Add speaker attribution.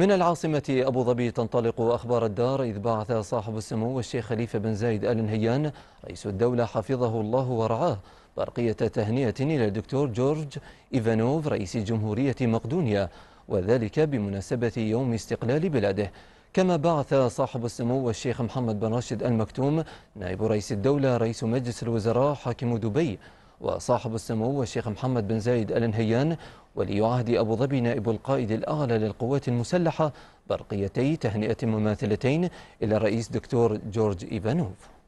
Speaker 1: من العاصمة أبو ظبي تنطلق أخبار الدار إذ بعث صاحب السمو الشيخ خليفة بن زايد آل نهيان رئيس الدولة حفظه الله ورعاه برقية تهنئة إلى الدكتور جورج إيفانوف رئيس جمهورية مقدونيا وذلك بمناسبة يوم استقلال بلاده كما بعث صاحب السمو الشيخ محمد بن راشد المكتوم نائب رئيس الدولة رئيس مجلس الوزراء حاكم دبي وصاحب السمو الشيخ محمد بن زايد آل نهيان ولي عهد أبو ظبي نائب القائد الأعلى للقوات المسلحة برقيتي تهنئة مماثلتين إلى الرئيس دكتور جورج إيفانوف